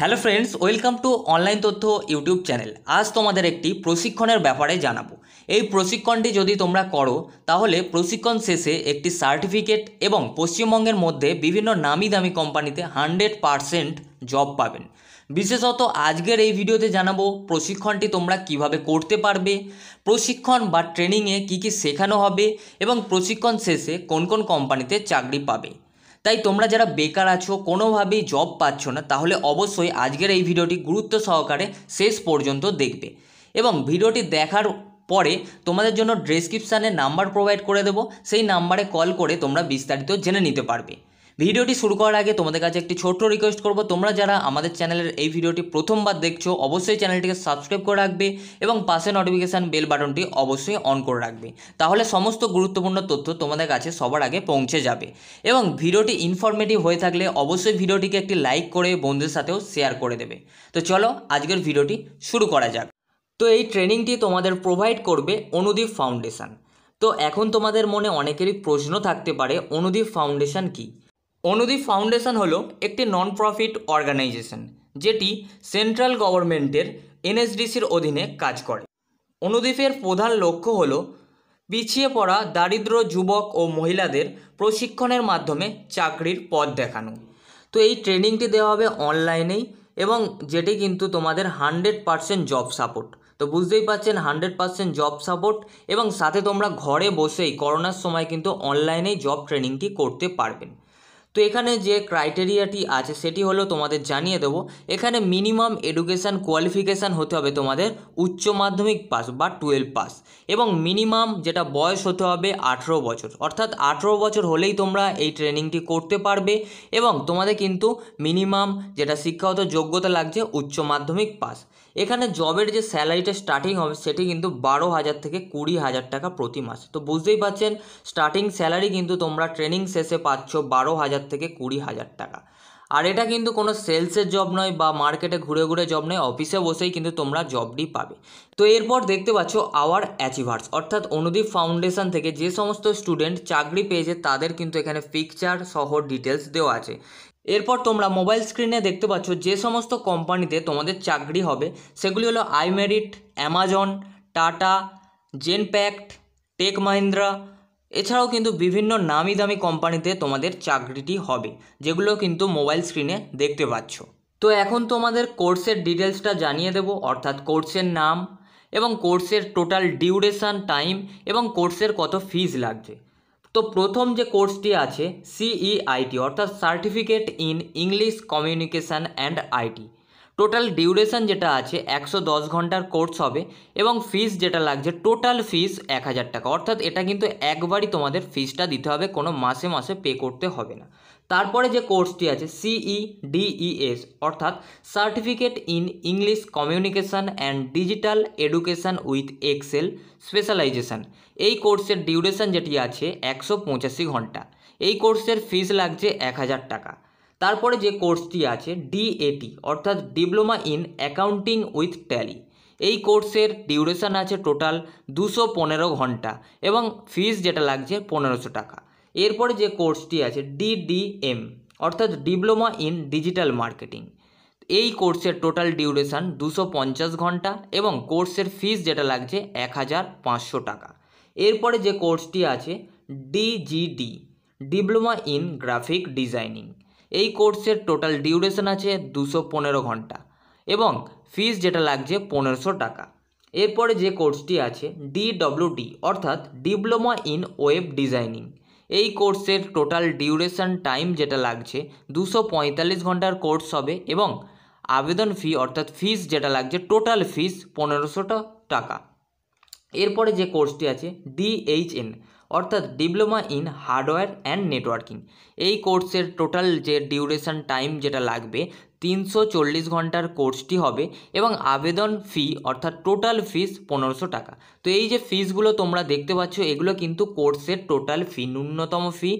hello friends welcome to online তথ্য YouTube channel আজ তোমাদের একটি প্রশিক্ষণের ব্যাপারে জানাবো এই প্রশিক্ষণটি যদি তোমরা করো তাহলে প্রশিক্ষণ শেষে একটি সার্টিফিকেট এবং পশ্চিমবঙ্গের মধ্যে বিভিন্ন নামি দামি কোম্পানিতে হানড্রেড পারসেন্ট জব পাবেন বিশেষত আজকের এই ভিডিওতে জানাবো প্রশিক্ষণটি তোমরা কিভাবে করতে পারবে প্রশিক্ষণ বা ট্রেনিংয়ে কি কি শেখানো হবে এবং প্রশিক্ষণ শেষে কোন কোন কোম্পানিতে চাকরি পাবে তাই তোমরা যারা বেকার আছো কোনোভাবেই জব পাচ্ছ না তাহলে অবশ্যই আজকের এই ভিডিওটি গুরুত্ব সহকারে শেষ পর্যন্ত দেখবে এবং ভিডিওটি দেখার পরে তোমাদের জন্য ডেসক্রিপশানে নাম্বার প্রোভাইড করে দেবো সেই নাম্বারে কল করে তোমরা বিস্তারিত জেনে নিতে পারবে ভিডিওটি শুরু করার আগে তোমাদের কাছে একটি ছোট্ট রিকোয়েস্ট করব তোমরা যারা আমাদের চ্যানেলের এই ভিডিওটি প্রথমবার দেখছো অবশ্যই চ্যানেলটিকে সাবস্ক্রাইব করে রাখবে এবং পাশে নোটিফিকেশান বেল বাটনটি অবশ্যই অন করে রাখবে তাহলে সমস্ত গুরুত্বপূর্ণ তথ্য তোমাদের কাছে সবার আগে পৌঁছে যাবে এবং ভিডিওটি ইনফরমেটিভ হয়ে থাকলে অবশ্যই ভিডিওটিকে একটি লাইক করে বন্ধুদের সাথেও শেয়ার করে দেবে তো চলো আজকের ভিডিওটি শুরু করা যাক তো এই ট্রেনিংটি তোমাদের প্রোভাইড করবে অনুদীপ ফাউন্ডেশন তো এখন তোমাদের মনে অনেকেরই প্রশ্ন থাকতে পারে অনুদীপ ফাউন্ডেশন কী অনুদীপ ফাউন্ডেশন হলো একটি নন প্রফিট অর্গানাইজেশন যেটি সেন্ট্রাল গভর্নমেন্টের এনএসডিসির অধীনে কাজ করে অনুদীপের প্রধান লক্ষ্য হল পিছিয়ে পড়া দারিদ্র যুবক ও মহিলাদের প্রশিক্ষণের মাধ্যমে চাকরির পথ দেখানো তো এই ট্রেনিংটি দেওয়া হবে অনলাইনেই এবং যেটি কিন্তু তোমাদের হানড্রেড পারসেন্ট জব সাপোর্ট তো বুঝতেই পারছেন হানড্রেড পারসেন্ট জব সাপোর্ট এবং সাথে তোমরা ঘরে বসেই করোনার সময় কিন্তু অনলাইনেই জব ট্রেনিংটি করতে পারবেন তো এখানে যে ক্রাইটেরিয়াটি আছে সেটি হলো তোমাদের জানিয়ে দেবো এখানে মিনিমাম এডুকেশান কোয়ালিফিকেশান হতে হবে তোমাদের উচ্চ মাধ্যমিক পাস বা টুয়েলভ পাস এবং মিনিমাম যেটা বয়স হতে হবে আঠেরো বছর অর্থাৎ আঠেরো বছর হলেই তোমরা এই ট্রেনিংটি করতে পারবে এবং তোমাদের কিন্তু মিনিমাম যেটা শিক্ষাগত যোগ্যতা লাগছে উচ্চ মাধ্যমিক পাস এখানে জবের যে স্যালারিটা স্টার্টিং হবে সেটি কিন্তু বারো হাজার থেকে কুড়ি হাজার টাকা প্রতি মাস তো বুঝতেই পারছেন স্টার্টিং স্যালারি কিন্তু তোমরা ট্রেনিং শেষে পাচ্ছ বারো হাজার থেকে কুড়ি হাজার টাকা আর এটা কিন্তু কোনো সেলসের জব নয় বা মার্কেটে ঘুরে ঘুরে জব নয় অফিসে বসেই কিন্তু তোমরা জবটি পাবে তো এরপর দেখতে পাচ্ছ আওয়ার অ্যাচিভার্স অর্থাৎ অনুদীপ ফাউন্ডেশন থেকে যে সমস্ত স্টুডেন্ট চাকরি পেয়েছে তাদের কিন্তু এখানে পিকচার সহ ডিটেলস দেওয়া আছে এরপর তোমরা মোবাইল স্ক্রিনে দেখতে পাচ্ছ যে সমস্ত কোম্পানিতে তোমাদের চাকরি হবে সেগুলি হলো iMerit Amazon Tata Genpact Tech Mahindra এছাড়াও কিন্তু বিভিন্ন নামি দামি কোম্পানিতে তোমাদের চাকরিটি হবে যেগুলো কিন্তু মোবাইল স্ক্রিনে দেখতে পাচ্ছ তো এখন তোমাদের কোর্সের ডিটেলসটা জানিয়ে দেব অর্থাৎ কোর্সের নাম এবং কোর্সের টোটাল ডিউরেশান টাইম এবং কোর্সের কত ফিজ লাগছে তো প্রথম যে কোর্সটি আছে সিইআইটি e অর্থাৎ certificate in English communication and IT total duration যেটা আছে একশো দশ ঘন্টার কোর্স হবে এবং ফিস যেটা লাগছে টোটাল ফিস এক হাজার টাকা অর্থাৎ এটা কিন্তু একবারই তোমাদের ফিসটা দিতে হবে কোনো মাসে মাসে পে করতে হবে না তারপরে যে কোর্সটি আছে সিই ডিইএস e e অর্থাৎ certificate in English communication and digital education with Excel specialization এই কোর্সের ডিউরেশন যেটি আছে একশো পঁচাশি ঘন্টা এই কোর্সের ফিস লাগছে এক হাজার টাকা তারপরে যে কোর্সটি আছে ডিএটি অর্থাৎ diploma in accounting with Tally এই কোর্সের ডিউরেশান আছে টোটাল দুশো পনেরো ঘন্টা এবং ফিস যেটা লাগছে পনেরোশো টাকা এরপরে যে কোর্সটি আছে ডিডিএম অর্থাৎ ডিপ্লোমা ইন ডিজিটাল মার্কেটিং এই কোর্সের টোটাল ডিউরেশান দুশো পঞ্চাশ ঘন্টা এবং কোর্সের ফিস যেটা লাগছে এক হাজার পাঁচশো টাকা এরপরে যে কোর্সটি আছে DGD diploma in graphic designing এই কোর্সের টোটাল ডিউরেশন আছে দুশো পনেরো ঘন্টা এবং ফিস যেটা লাগছে পনেরোশো টাকা এরপরে যে কোর্সটি আছে ডিডব্লিউডি অর্থাৎ ডিপ্লোমা ইন ওয়েব ডিজাইনিং এই কোর্সের টোটাল ডিউরেশন টাইম যেটা লাগছে দুশো পঁয়তাল্লিশ ঘন্টার কোর্স হবে এবং আবেদন ফি অর্থাৎ ফিস যেটা লাগছে টোটাল ফিস পনেরোশোটা টাকা এরপরে যে কোর্সটি আছে ডিএইচএন অর্থাৎ diploma in hardware and networking এই কোর্সের টোটাল যে ডিউরেশন টাইম যেটা লাগবে তিনশো চল্লিশ ঘন্টার কোর্সটি হবে এবং আবেদন ফি অর্থাৎ টোটাল ফিস পনেরোশো টাকা তো এই যে ফিসগুলো তোমরা দেখতে পাচ্ছ এগুলো কিন্তু কোর্সের টোটাল ফি ন্যূনতম ফি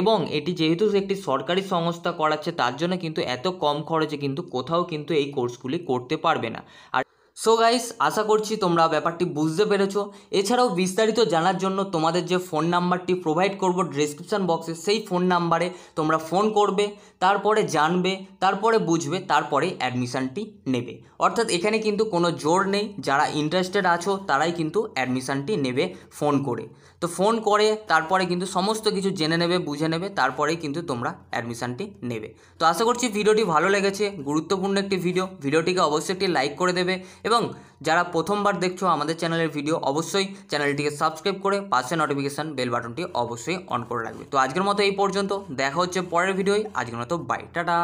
এবং এটি যেহেতু একটি সরকারি সংস্থা করাচ্ছে তার জন্য কিন্তু এত কম খরচে কিন্তু কোথাও কিন্তু এই কোর্সগুলি করতে পারবে না আর সো গাইস আশা করছি তোমরা ব্যাপারটি বুঝতে পেরেছো এছাড়াও বিস্তারিত জানার জন্য তোমাদের যে ফোন নাম্বারটি প্রোভাইড করব ডিসক্রিপশান বক্সে সেই ফোন নাম্বারে তোমরা ফোন করবে তারপরে জানবে তারপরে বুঝবে তারপরে অ্যাডমিশানটি নেবে অর্থাৎ এখানে কিন্তু কোনো জোর নেই যারা ইন্টারেস্টেড আছো তারাই কিন্তু অ্যাডমিশানটি নেবে ফোন করে তো ফোন করে তারপরে কিন্তু সমস্ত কিছু জেনে নেবে বুঝে নেবে তারপরেই কিন্তু তোমরা অ্যাডমিশানটি নেবে তো আশা করছি ভিডিওটি ভালো লেগেছে গুরুত্বপূর্ণ একটি ভিডিও ভিডিওটিকে অবশ্যই একটি লাইক করে দেবে এবং যারা প্রথমবার দেখছো আমাদের চ্যানেলের ভিডিও অবশ্যই চ্যানেলটিকে সাবস্ক্রাইব করে পাশে নোটিফিকেশান বেল বাটনটি অবশ্যই অন করে রাখবে তো আজকের মতো এই পর্যন্ত দেখা হচ্ছে পরের ভিডিওয় আজকের মতো বাই টাটা